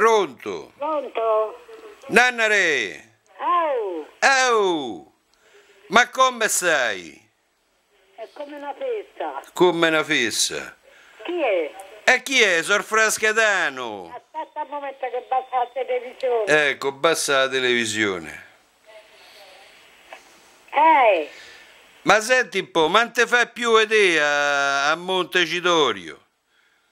Pronto? Pronto? Nannare! Au! Au! Ma come sei? È come una fessa. Come una fessa. Chi è? E chi è? Sor Frascatano. Aspetta un momento che bassa la televisione. Ecco, bassa la televisione. Ehi! Ma senti un po', ma non te fai più vedere a, Montecitorio?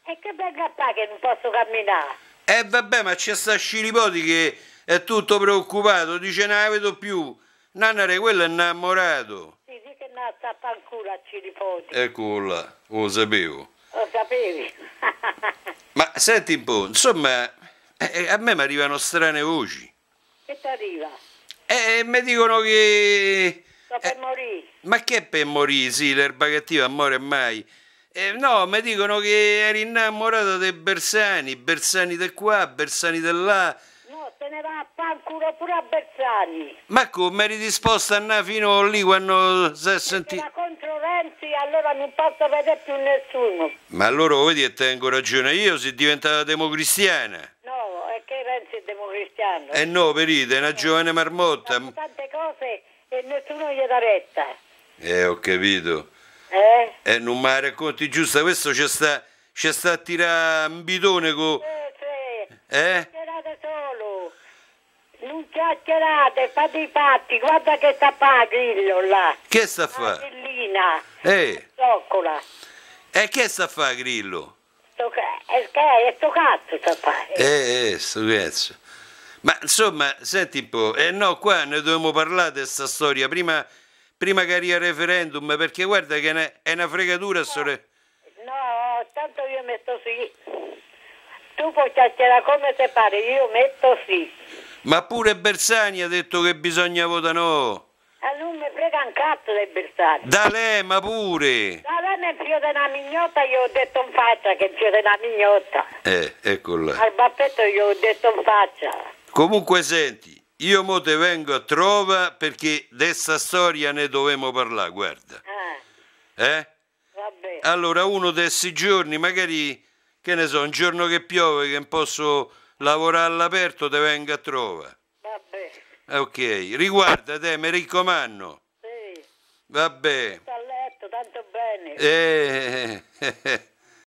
E che venga qua che non posso camminare? E eh vabbè, ma c'è sta Scilipoti che è tutto preoccupato, dice non la vedo più. Nannare, quello è innamorato. Sì, dice che non sta ancora a Scilipoti. Eccola, eh, lo sapevo. Lo sapevi. ma senti un po', insomma, eh, eh, a me mi arrivano strane voci. Che ti arriva? E eh, mi dicono che... Sto per eh, morire. Ma che è per morire, sì, l'erba cattiva muore mai. Eh, no, mi dicono che eri innamorato dei Bersani, Bersani del qua, Bersani del là. No, te ne va a fanculo pure a Bersani. Ma come eri disposta a andare fino lì quando si è sentito? Ma contro Renzi allora non posso vedere più nessuno. Ma allora vedi che tengo ragione io, sei diventata democristiana. No, è che Renzi è democristiano. Eh no, perite, è una eh, giovane marmotta. Tante cose e nessuno gli dà retta. Eh, ho capito. Eh? eh non mi racconti giusta, questo ci sta, ci sta a tirare un bidone con... Eh? Non eh? solo. Non chiacchierate, fate i fatti, guarda che sta fa Grillo là. Che sta a fare? Marcellina. Eh. Zoccola. E eh, che sta a fare Grillo? Sto, eh, sto cazzo sta a fare. Eh, eh, sto cazzo. Ma insomma, senti un po', eh no, qua ne dobbiamo parlare di questa storia. Prima prima che arrivi il referendum, perché guarda che è una fregatura. No, sore... no tanto io metto sì. Tu puoi chiacchierare come te pare, io metto sì. Ma pure Bersani ha detto che bisogna votare no. A ah, lui mi frega un cazzo del Bersani. D'Alema pure. D'Alema è il figlio della mignotta, io ho detto in faccia che è il figlio della mignotta. Eh, eccola. Al baffetto io ho detto in faccia. Comunque senti, io mo te vengo a trova perché di storia ne dovevamo parlare, guarda. Eh? eh? Vabbè. Allora uno di questi giorni, magari, che ne so, un giorno che piove, che non posso lavorare all'aperto, te vengo a trova. Vabbè. Ok, riguarda te, mi raccomando. Sì. Vabbè. Sto a letto, tanto bene. Eh. eh, eh, eh